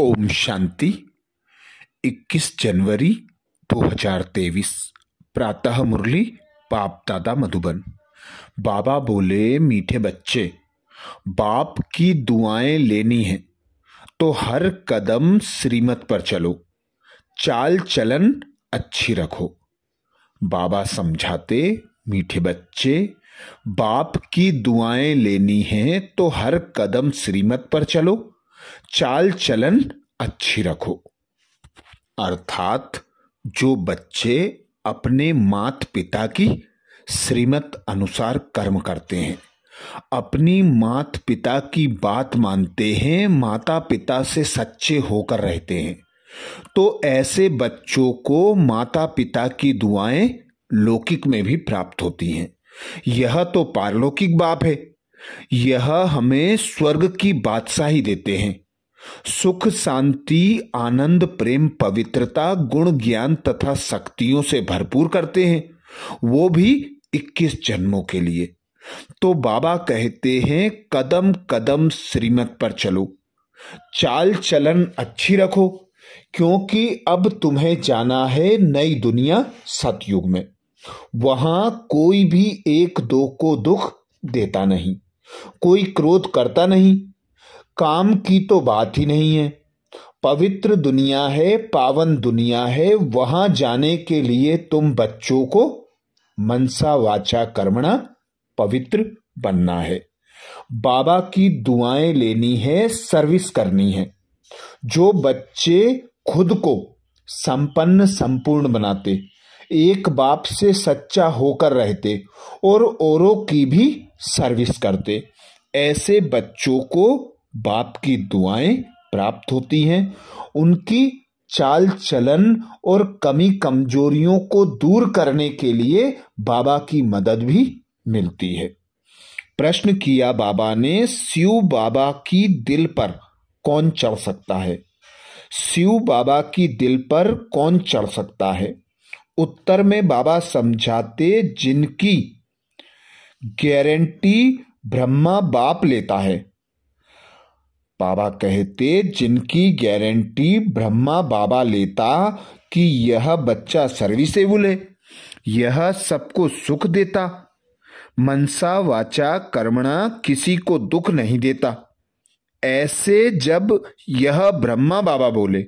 ओम शांति 21 जनवरी 2023 प्रातः मुरली बाप दादा मधुबन बाबा बोले मीठे बच्चे बाप की दुआएं लेनी हैं तो हर कदम श्रीमत पर चलो चाल चलन अच्छी रखो बाबा समझाते मीठे बच्चे बाप की दुआएं लेनी हैं तो हर कदम श्रीमत पर चलो चाल चलन अच्छी रखो अर्थात जो बच्चे अपने मात पिता की श्रीमत अनुसार कर्म करते हैं अपनी मात पिता की बात मानते हैं माता पिता से सच्चे होकर रहते हैं तो ऐसे बच्चों को माता पिता की दुआएं लौकिक में भी प्राप्त होती हैं यह तो पारलौकिक बाप है यह हमें स्वर्ग की बादशाही देते हैं सुख शांति आनंद प्रेम पवित्रता गुण ज्ञान तथा शक्तियों से भरपूर करते हैं वो भी 21 जन्मों के लिए तो बाबा कहते हैं कदम कदम श्रीमत पर चलो चाल चलन अच्छी रखो क्योंकि अब तुम्हें जाना है नई दुनिया सतयुग में वहां कोई भी एक दो को दुख देता नहीं कोई क्रोध करता नहीं काम की तो बात ही नहीं है पवित्र दुनिया है पावन दुनिया है वहां जाने के लिए तुम बच्चों को मनसा वाचा कर्मणा पवित्र बनना है बाबा की दुआएं लेनी है सर्विस करनी है जो बच्चे खुद को संपन्न संपूर्ण बनाते एक बाप से सच्चा होकर रहते और औरों की भी सर्विस करते ऐसे बच्चों को बाप की दुआएं प्राप्त होती हैं उनकी चाल चलन और कमी कमजोरियों को दूर करने के लिए बाबा की मदद भी मिलती है प्रश्न किया बाबा ने शिव बाबा की दिल पर कौन चढ़ सकता है शिव बाबा की दिल पर कौन चढ़ सकता है उत्तर में बाबा समझाते जिनकी गारंटी ब्रह्मा बाप लेता है बाबा कहते जिनकी गारंटी ब्रह्मा बाबा लेता कि यह बच्चा सर्विसेबल है यह सबको सुख देता मनसा वाचा कर्मणा किसी को दुख नहीं देता ऐसे जब यह ब्रह्मा बाबा बोले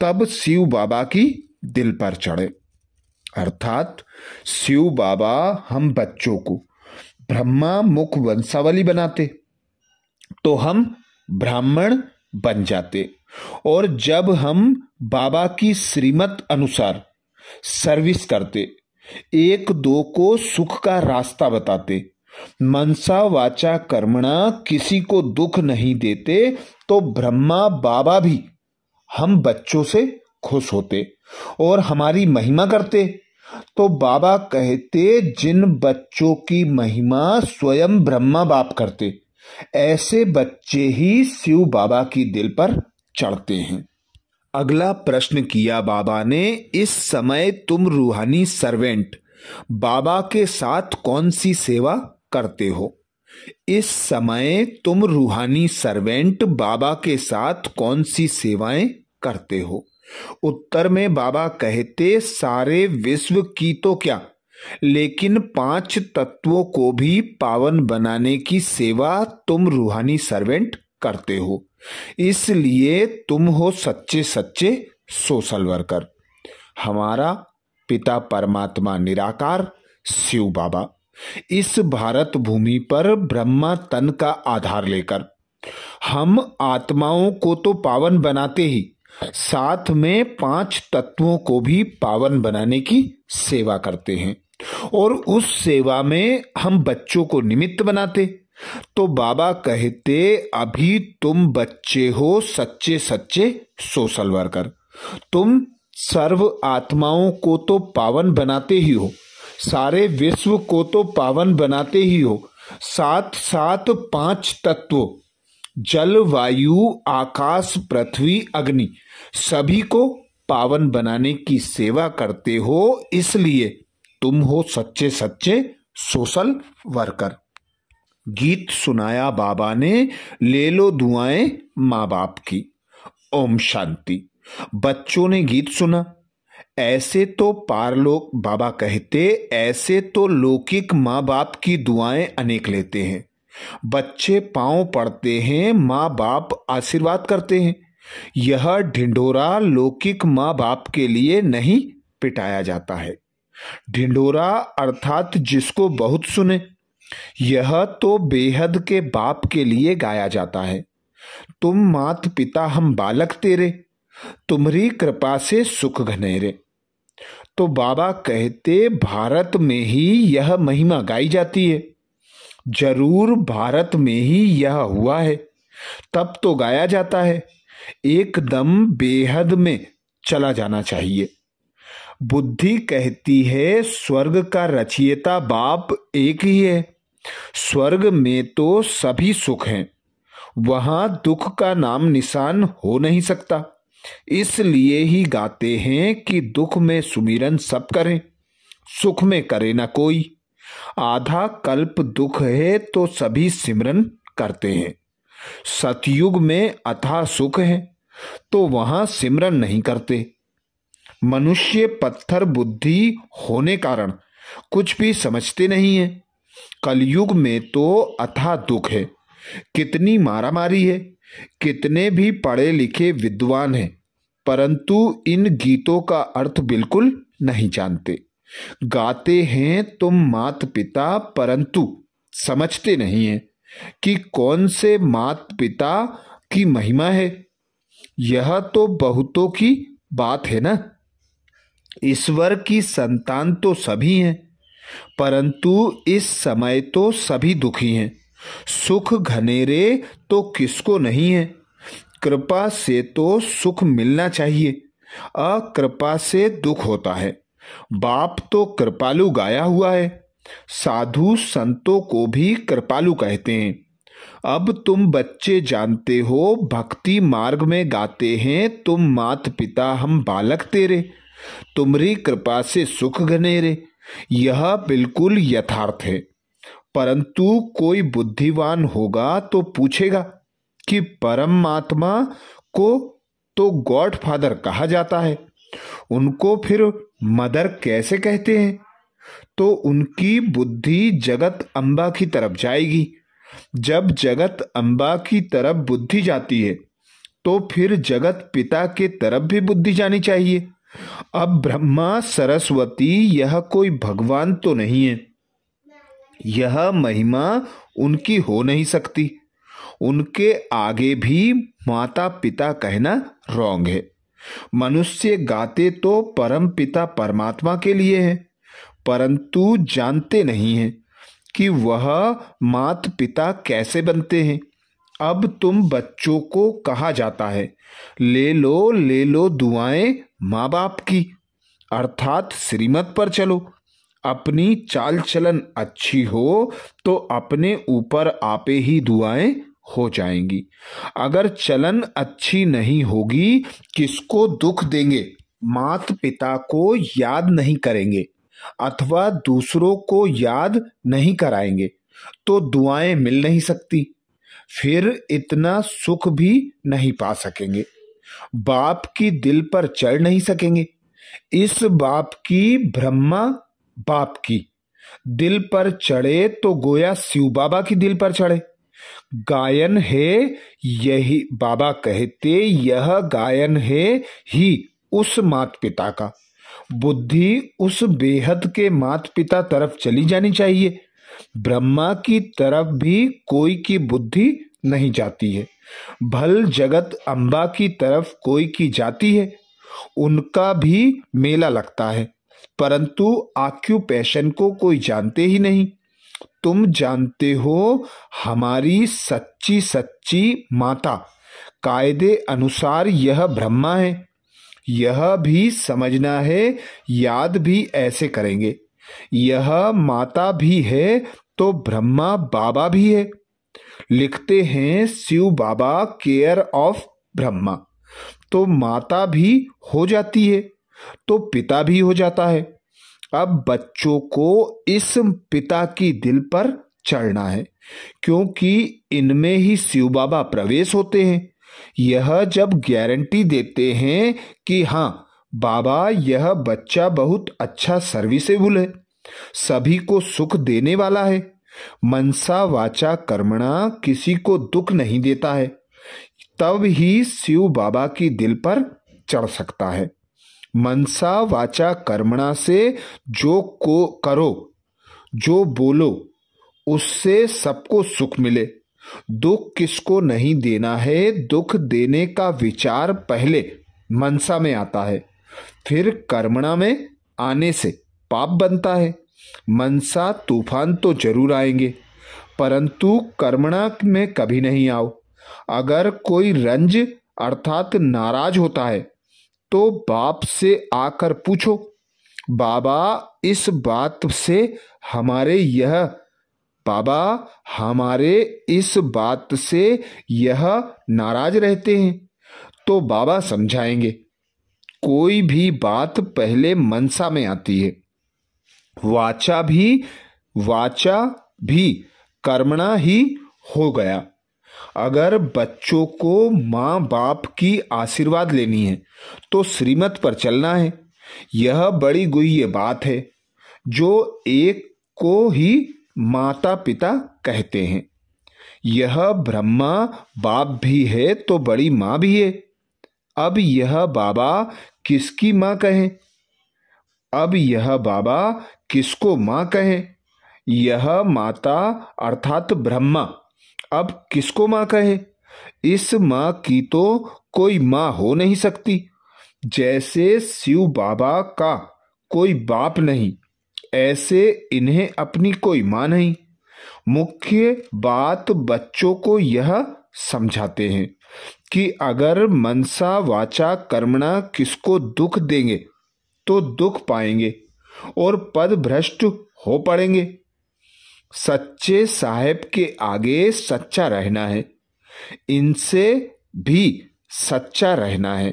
तब शिव बाबा की दिल पर चढ़े अर्थात शिव बाबा हम बच्चों को ब्रह्मा मुख वंशावली बनाते तो हम ब्राह्मण बन जाते और जब हम बाबा की श्रीमत अनुसार सर्विस करते एक दो को सुख का रास्ता बताते मनसा वाचा कर्मणा किसी को दुख नहीं देते तो ब्रह्मा बाबा भी हम बच्चों से खुश होते और हमारी महिमा करते तो बाबा कहते जिन बच्चों की महिमा स्वयं ब्रह्मा बाप करते ऐसे बच्चे ही शिव बाबा की दिल पर चढ़ते हैं अगला प्रश्न किया बाबा ने इस समय तुम रूहानी सर्वेंट बाबा के साथ कौन सी सेवा करते हो इस समय तुम रूहानी सर्वेंट बाबा के साथ कौन सी सेवाएं करते हो उत्तर में बाबा कहते सारे विश्व की तो क्या लेकिन पांच तत्वों को भी पावन बनाने की सेवा तुम रूहानी सर्वेंट करते हो इसलिए तुम हो सच्चे सच्चे सोशल वर्कर हमारा पिता परमात्मा निराकार शिव बाबा इस भारत भूमि पर ब्रह्मा तन का आधार लेकर हम आत्माओं को तो पावन बनाते ही साथ में पांच तत्वों को भी पावन बनाने की सेवा करते हैं और उस सेवा में हम बच्चों को निमित्त बनाते तो बाबा कहते अभी तुम बच्चे हो सच्चे सच्चे सोशल वर्कर तुम सर्व आत्माओं को तो पावन बनाते ही हो सारे विश्व को तो पावन बनाते ही हो साथ साथ पांच तत्व जल वायु आकाश पृथ्वी अग्नि सभी को पावन बनाने की सेवा करते हो इसलिए तुम हो सच्चे सच्चे सोशल वर्कर गीत सुनाया बाबा ने ले लो दुआएं माँ बाप की ओम शांति बच्चों ने गीत सुना ऐसे तो पारलोक बाबा कहते ऐसे तो लौकिक माँ बाप की दुआएं अनेक लेते हैं बच्चे पांव पड़ते हैं माँ बाप आशीर्वाद करते हैं यह ढिंडोरा लौकिक माँ बाप के लिए नहीं पिटाया जाता है ढिंडोरा अर्थात जिसको बहुत सुने यह तो बेहद के बाप के लिए गाया जाता है तुम मात पिता हम बालक तेरे तुम्हारी कृपा से सुख घनेरे तो बाबा कहते भारत में ही यह महिमा गाई जाती है जरूर भारत में ही यह हुआ है तब तो गाया जाता है एकदम बेहद में चला जाना चाहिए बुद्धि कहती है स्वर्ग का रचियता बाप एक ही है स्वर्ग में तो सभी सुख हैं वहां दुख का नाम निशान हो नहीं सकता इसलिए ही गाते हैं कि दुख में सुमिरन सब करें सुख में करे ना कोई आधा कल्प दुख है तो सभी सिमरन करते हैं सतयुग में अथा सुख है तो वहां सिमरन नहीं करते मनुष्य पत्थर बुद्धि होने कारण कुछ भी समझते नहीं है कलयुग में तो अथा दुख है कितनी मारामारी है कितने भी पढ़े लिखे विद्वान हैं परंतु इन गीतों का अर्थ बिल्कुल नहीं जानते गाते हैं तुम मात पिता परंतु समझते नहीं है कि कौन से मात पिता की महिमा है यह तो बहुतों की बात है ना ईश्वर की संतान तो सभी हैं परंतु इस समय तो सभी दुखी हैं सुख घनेरे तो किसको नहीं है कृपा से तो सुख मिलना चाहिए अकृपा से दुख होता है बाप तो कृपालु गाया हुआ है साधु संतों को भी कृपालु कहते हैं अब तुम बच्चे जानते हो भक्ति मार्ग में गाते हैं तुम मात पिता हम बालक तेरे तुम्हारी कृपा से सुख घनेरे यह बिल्कुल यथार्थ है परंतु कोई बुद्धिवान होगा तो पूछेगा कि परमात्मा को तो गॉड फादर कहा जाता है उनको फिर मदर कैसे कहते हैं तो उनकी बुद्धि जगत अंबा की तरफ जाएगी जब जगत अंबा की तरफ बुद्धि जाती है तो फिर जगत पिता के तरफ भी बुद्धि जानी चाहिए अब ब्रह्मा सरस्वती यह कोई भगवान तो नहीं है यह महिमा उनकी हो नहीं सकती उनके आगे भी माता पिता कहना रॉन्ग है मनुष्य गाते तो परम पिता परमात्मा के लिए है परंतु जानते नहीं हैं कि वह मात पिता कैसे बनते हैं अब तुम बच्चों को कहा जाता है ले लो ले लो दुआएं माँ बाप की अर्थात श्रीमत पर चलो अपनी चाल चलन अच्छी हो तो अपने ऊपर आपे ही दुआएं हो जाएंगी अगर चलन अच्छी नहीं होगी किसको दुख देंगे मात पिता को याद नहीं करेंगे अथवा दूसरों को याद नहीं कराएंगे तो दुआएं मिल नहीं सकती फिर इतना सुख भी नहीं पा सकेंगे बाप की दिल पर चढ़ नहीं सकेंगे इस बाप की ब्रह्मा बाप की दिल पर चढ़े तो गोया शिव बाबा की दिल पर चढ़े गायन है यही बाबा कहते यह गायन है ही उस मात पिता का बुद्धि उस बेहद के मात पिता तरफ चली जानी चाहिए ब्रह्मा की तरफ भी कोई की बुद्धि नहीं जाती है भल जगत अंबा की तरफ कोई की जाती है उनका भी मेला लगता है परंतु आक्यूपैशन को कोई जानते ही नहीं तुम जानते हो हमारी सच्ची सच्ची माता कायदे अनुसार यह ब्रह्मा है यह भी समझना है याद भी ऐसे करेंगे यह माता भी है तो ब्रह्मा बाबा भी है लिखते हैं शिव बाबा केयर ऑफ ब्रह्मा तो माता भी हो जाती है तो पिता भी हो जाता है अब बच्चों को इस पिता की दिल पर चढ़ना है क्योंकि इनमें ही शिव बाबा प्रवेश होते हैं यह जब गारंटी देते हैं कि हाँ बाबा यह बच्चा बहुत अच्छा सर्विसेबल है सभी को सुख देने वाला है मनसा वाचा कर्मणा किसी को दुख नहीं देता है तब ही शिव बाबा की दिल पर चढ़ सकता है मनसा वाचा कर्मणा से जो को करो जो बोलो उससे सबको सुख मिले दुख किसको नहीं देना है दुख देने का विचार पहले मनसा में आता है फिर कर्मणा में आने से पाप बनता है मनसा तूफान तो जरूर आएंगे परंतु कर्मणा में कभी नहीं आओ अगर कोई रंज अर्थात नाराज होता है तो बाप से आकर पूछो बाबा इस बात से हमारे यह बाबा हमारे इस बात से यह नाराज रहते हैं तो बाबा समझाएंगे कोई भी बात पहले मनसा में आती है वाचा भी वाचा भी कर्मणा ही हो गया अगर बच्चों को माँ बाप की आशीर्वाद लेनी है तो श्रीमत पर चलना है यह बड़ी गुह्य बात है जो एक को ही माता पिता कहते हैं यह ब्रह्मा बाप भी है तो बड़ी माँ भी है अब यह बाबा किसकी माँ कहें अब यह बाबा किसको माँ कहें यह माता अर्थात ब्रह्मा अब किसको मां कहे इस मां की तो कोई मां हो नहीं सकती जैसे शिव बाबा का कोई बाप नहीं ऐसे इन्हें अपनी कोई मां नहीं मुख्य बात बच्चों को यह समझाते हैं कि अगर मनसा वाचा कर्मणा किसको दुख देंगे तो दुख पाएंगे और पद भ्रष्ट हो पड़ेंगे सच्चे साहेब के आगे सच्चा रहना है इनसे भी सच्चा रहना है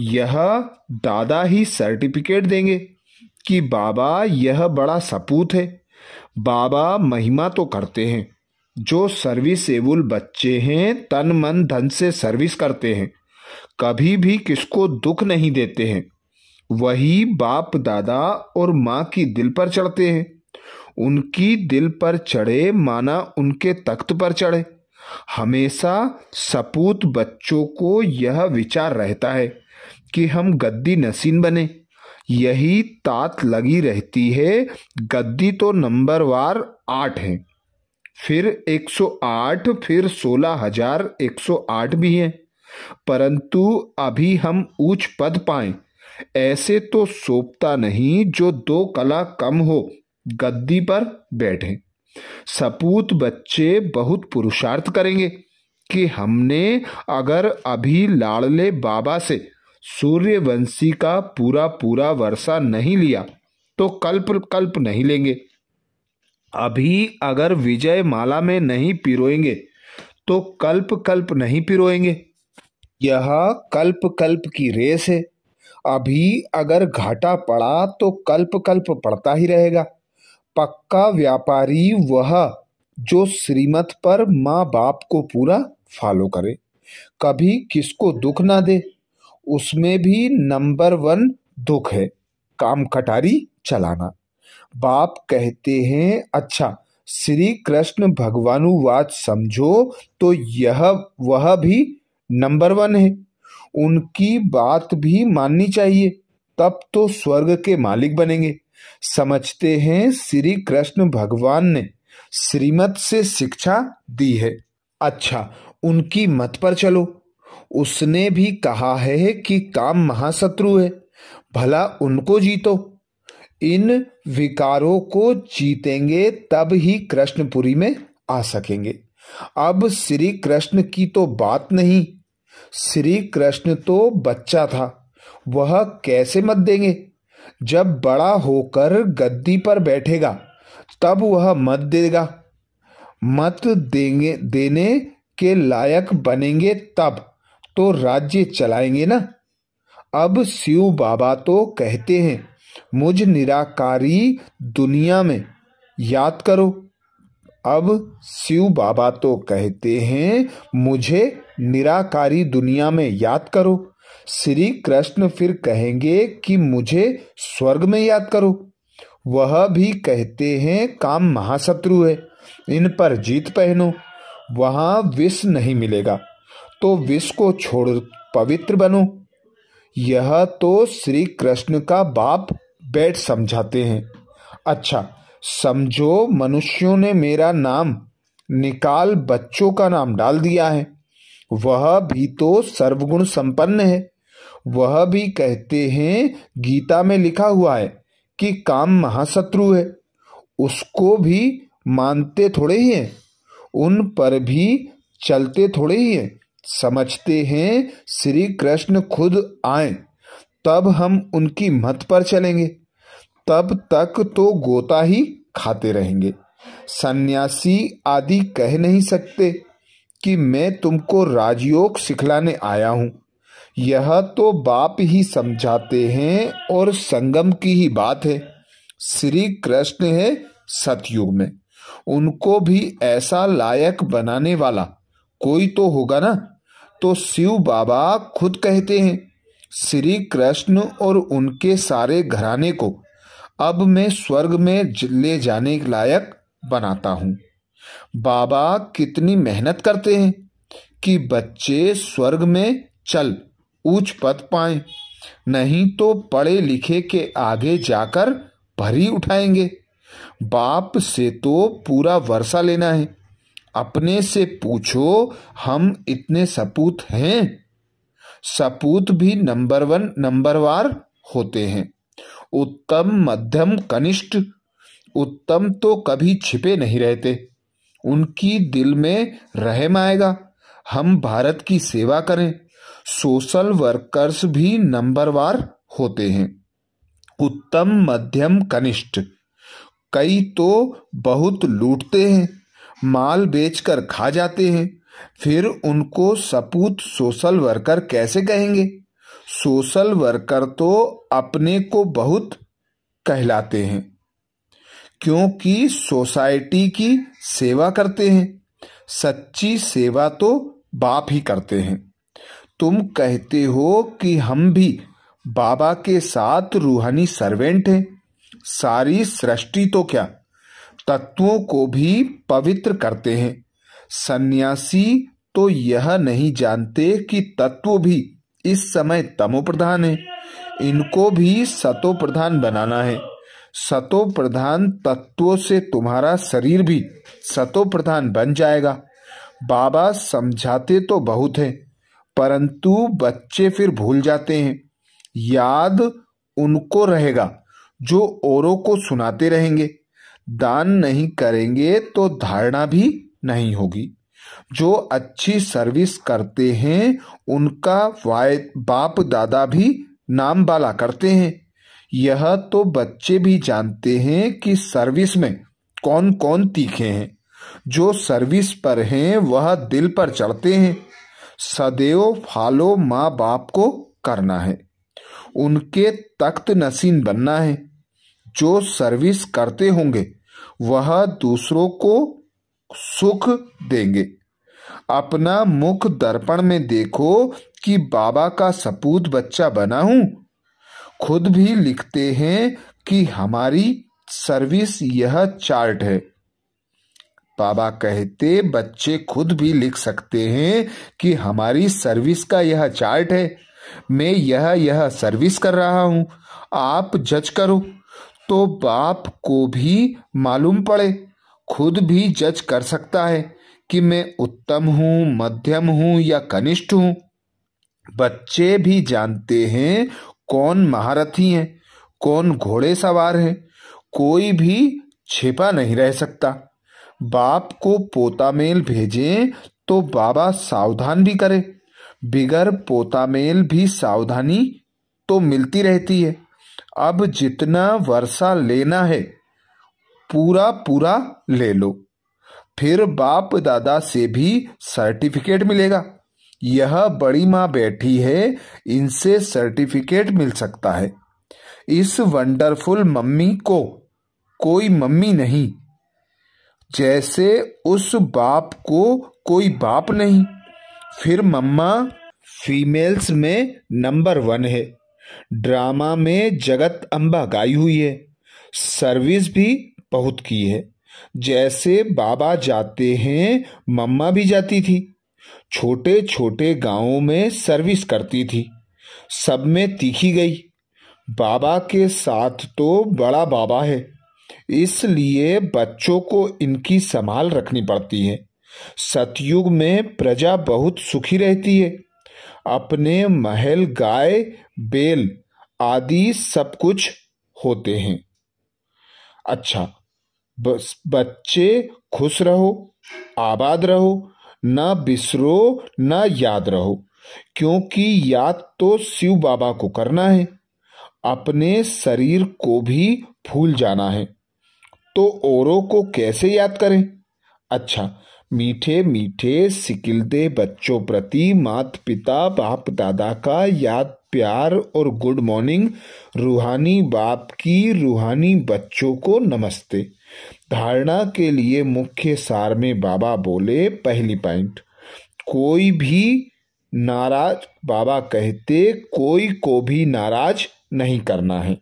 यह दादा ही सर्टिफिकेट देंगे कि बाबा यह बड़ा सपूत है बाबा महिमा तो करते हैं जो सर्विसेबल बच्चे हैं तन मन धन से सर्विस करते हैं कभी भी किसको दुख नहीं देते हैं वही बाप दादा और माँ की दिल पर चढ़ते हैं उनकी दिल पर चढ़े माना उनके तख्त पर चढ़े हमेशा सपूत बच्चों को यह विचार रहता है कि हम गद्दी नसीन बने यही तात लगी रहती है गद्दी तो नंबरवार आठ है फिर 108 फिर सोलह हजार एक सौ आठ भी हैं परंतु अभी हम ऊंच पद पाए ऐसे तो सोपता नहीं जो दो कला कम हो गद्दी पर बैठे सपूत बच्चे बहुत पुरुषार्थ करेंगे कि हमने अगर अभी लाड़ले बाबा से सूर्यवंशी का पूरा पूरा वर्षा नहीं लिया तो कल्प कल्प नहीं लेंगे अभी अगर विजय माला में नहीं पिरोएंगे तो कल्प कल्प नहीं पिरोएंगे यह कल्प कल्प की रेस है अभी अगर घाटा पड़ा तो कल्प कल्प पड़ता ही रहेगा पक्का व्यापारी वह जो श्रीमत पर माँ बाप को पूरा फॉलो करे कभी किसको दुख ना दे उसमें भी नंबर वन दुख है काम कटारी चलाना बाप कहते हैं अच्छा श्री कृष्ण भगवानुवाद समझो तो यह वह भी नंबर वन है उनकी बात भी माननी चाहिए तब तो स्वर्ग के मालिक बनेंगे समझते हैं श्री कृष्ण भगवान ने श्रीमत से शिक्षा दी है अच्छा उनकी मत पर चलो उसने भी कहा है कि काम महाशत्रु है भला उनको जीतो इन विकारों को जीतेंगे तब ही कृष्णपुरी में आ सकेंगे अब श्री कृष्ण की तो बात नहीं श्री कृष्ण तो बच्चा था वह कैसे मत देंगे जब बड़ा होकर गद्दी पर बैठेगा तब वह मत देगा मत देंगे देने के लायक बनेंगे तब तो राज्य चलाएंगे ना अब शिव बाबा तो कहते हैं मुझ निराकारी दुनिया में याद करो अब शिव बाबा तो कहते हैं मुझे निराकारी दुनिया में याद करो श्री कृष्ण फिर कहेंगे कि मुझे स्वर्ग में याद करो वह भी कहते हैं काम महाशत्रु है इन पर जीत पहनो वहां विष नहीं मिलेगा तो विष को छोड़ पवित्र बनो यह तो श्री कृष्ण का बाप बैठ समझाते हैं अच्छा समझो मनुष्यों ने मेरा नाम निकाल बच्चों का नाम डाल दिया है वह भी तो सर्वगुण संपन्न है वह भी कहते हैं गीता में लिखा हुआ है कि काम महाशत्रु है उसको भी मानते थोड़े ही हैं उन पर भी चलते थोड़े ही हैं समझते हैं श्री कृष्ण खुद आए तब हम उनकी मत पर चलेंगे तब तक तो गोता ही खाते रहेंगे सन्यासी आदि कह नहीं सकते कि मैं तुमको राजयोग सिखलाने आया हूँ यह तो बाप ही समझाते हैं और संगम की ही बात है श्री कृष्ण है सतयुग में उनको भी ऐसा लायक बनाने वाला कोई तो होगा ना तो शिव बाबा खुद कहते हैं श्री कृष्ण और उनके सारे घराने को अब मैं स्वर्ग में ले जाने लायक बनाता हूँ बाबा कितनी मेहनत करते हैं कि बच्चे स्वर्ग में चल ऊंच पद पाए नहीं तो पढ़े लिखे के आगे जाकर भरी उठाएंगे बाप से तो पूरा वर्षा लेना है अपने से पूछो हम इतने सपूत हैं सपूत भी नंबर वन नंबरवार होते हैं उत्तम मध्यम कनिष्ठ उत्तम तो कभी छिपे नहीं रहते उनकी दिल में रहम आएगा हम भारत की सेवा करें सोशल वर्कर्स भी नंबरवार होते हैं उत्तम मध्यम कनिष्ठ कई तो बहुत लूटते हैं माल बेचकर खा जाते हैं फिर उनको सपूत सोशल वर्कर कैसे कहेंगे सोशल वर्कर तो अपने को बहुत कहलाते हैं क्योंकि सोसाइटी की सेवा करते हैं सच्ची सेवा तो बाप ही करते हैं तुम कहते हो कि हम भी बाबा के साथ रूहानी सर्वेंट हैं सारी सृष्टि तो क्या तत्वों को भी पवित्र करते हैं सन्यासी तो यह नहीं जानते कि तत्व भी इस समय तमो प्रधान है इनको भी सतो प्रधान बनाना है सतो प्रधान तत्वों से तुम्हारा शरीर भी सतो प्रधान बन जाएगा बाबा समझाते तो बहुत हैं परंतु बच्चे फिर भूल जाते हैं याद उनको रहेगा जो औरों को सुनाते रहेंगे दान नहीं करेंगे तो धारणा भी नहीं होगी जो अच्छी सर्विस करते हैं उनका वाय बाप दादा भी नाम बाला करते हैं यह तो बच्चे भी जानते हैं कि सर्विस में कौन कौन तीखे हैं जो सर्विस पर हैं वह दिल पर चढ़ते हैं सदैव फालो माँ बाप को करना है उनके तख्त नसीन बनना है जो सर्विस करते होंगे वह दूसरों को सुख देंगे अपना मुख दर्पण में देखो कि बाबा का सपूत बच्चा बना हूं खुद भी लिखते हैं कि हमारी सर्विस यह चार्ट है बाबा कहते बच्चे खुद भी लिख सकते हैं कि हमारी सर्विस का यह चार्ट है मैं यह यह सर्विस कर रहा हूं आप जज करो तो बाप को भी मालूम पड़े खुद भी जज कर सकता है कि मैं उत्तम हूं मध्यम हूं या कनिष्ठ हूं बच्चे भी जानते हैं कौन महारथी है कौन घोड़े सवार है कोई भी छिपा नहीं रह सकता बाप को पोता मेल भेजे तो बाबा सावधान भी करे बिगर पोता मेल भी सावधानी तो मिलती रहती है अब जितना वर्षा लेना है पूरा पूरा ले लो फिर बाप दादा से भी सर्टिफिकेट मिलेगा यह बड़ी माँ बैठी है इनसे सर्टिफिकेट मिल सकता है इस वंडरफुल मम्मी को कोई मम्मी नहीं जैसे उस बाप को कोई बाप नहीं फिर मम्मा फीमेल्स में नंबर वन है ड्रामा में जगत अम्बा गाई हुई है सर्विस भी बहुत की है जैसे बाबा जाते हैं मम्मा भी जाती थी छोटे छोटे गांवों में सर्विस करती थी सब में तीखी गई बाबा के साथ तो बड़ा बाबा है इसलिए बच्चों को इनकी संभाल रखनी पड़ती है सतयुग में प्रजा बहुत सुखी रहती है अपने महल गाय बेल आदि सब कुछ होते हैं अच्छा बस बच्चे खुश रहो आबाद रहो ना बिसरो ना याद रहो क्योंकि याद तो शिव बाबा को करना है अपने शरीर को भी भूल जाना है तो औरों को कैसे याद करें अच्छा मीठे मीठे सिकिलते बच्चों प्रति माता पिता बाप दादा का याद प्यार और गुड मॉर्निंग रूहानी बाप की रूहानी बच्चों को नमस्ते धारणा के लिए मुख्य सार में बाबा बोले पहली पॉइंट कोई भी नाराज बाबा कहते कोई को भी नाराज नहीं करना है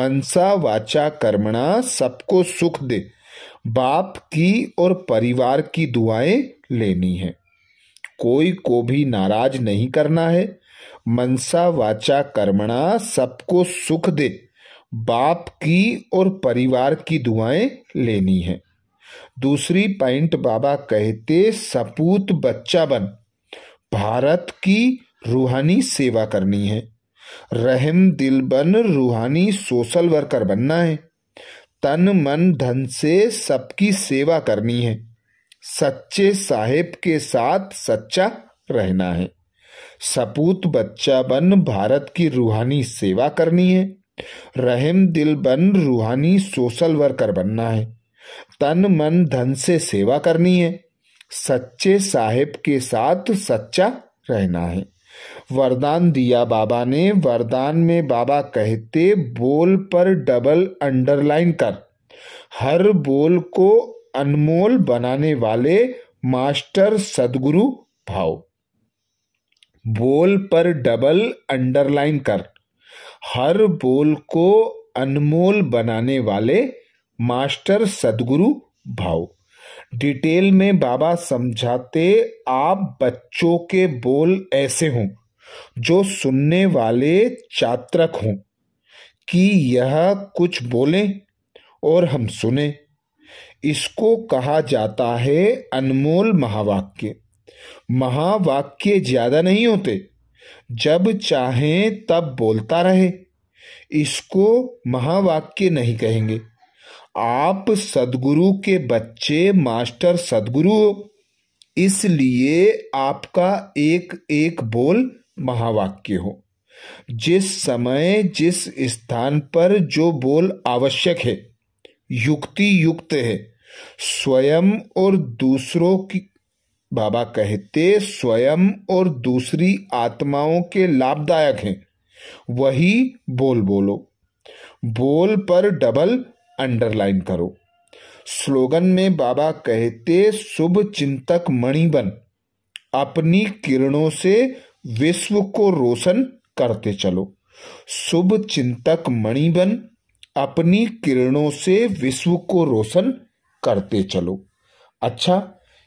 मनसा वाचा कर्मणा सबको सुख दे बाप की और परिवार की दुआएं लेनी है कोई को भी नाराज नहीं करना है मनसा वाचा कर्मणा सबको सुख दे बाप की और परिवार की दुआएं लेनी है दूसरी पॉइंट बाबा कहते सपूत बच्चा बन भारत की रूहानी सेवा करनी है रहम दिल बन रूहानी सोशल वर्कर बनना है तन मन धन से सबकी सेवा करनी है सच्चे साहेब के साथ सच्चा रहना है सपूत बच्चा बन भारत की रूहानी सेवा करनी है रहम दिल बन रूहानी सोशल वर्कर बनना है तन मन धन से सेवा करनी है सच्चे साहिब के साथ सच्चा रहना है वरदान दिया बाबा ने वरदान में बाबा कहते बोल पर डबल अंडरलाइन कर हर बोल को अनमोल बनाने वाले मास्टर सदगुरु भाव बोल पर डबल अंडरलाइन कर हर बोल को अनमोल बनाने वाले मास्टर सदगुरु भाव डिटेल में बाबा समझाते आप बच्चों के बोल ऐसे हों जो सुनने वाले चात्रक हों कि यह कुछ बोलें और हम सुने इसको कहा जाता है अनमोल महावाक्य महावाक्य ज़्यादा नहीं होते जब चाहे तब बोलता रहे इसको महावाक्य नहीं कहेंगे आप सदगुरु के बच्चे मास्टर सदगुरु हो इसलिए आपका एक एक बोल महावाक्य हो जिस समय जिस स्थान पर जो बोल आवश्यक है युक्ति युक्त है स्वयं और दूसरों की बाबा कहते स्वयं और दूसरी आत्माओं के लाभदायक हैं वही बोल बोलो बोल पर डबल अंडरलाइन करो स्लोगन में बाबा कहते शुभ चिंतक मणि बन अपनी किरणों से विश्व को रोशन करते चलो शुभ चिंतक मणि बन अपनी किरणों से विश्व को रोशन करते चलो अच्छा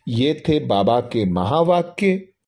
ये थे बाबा के महावाक्य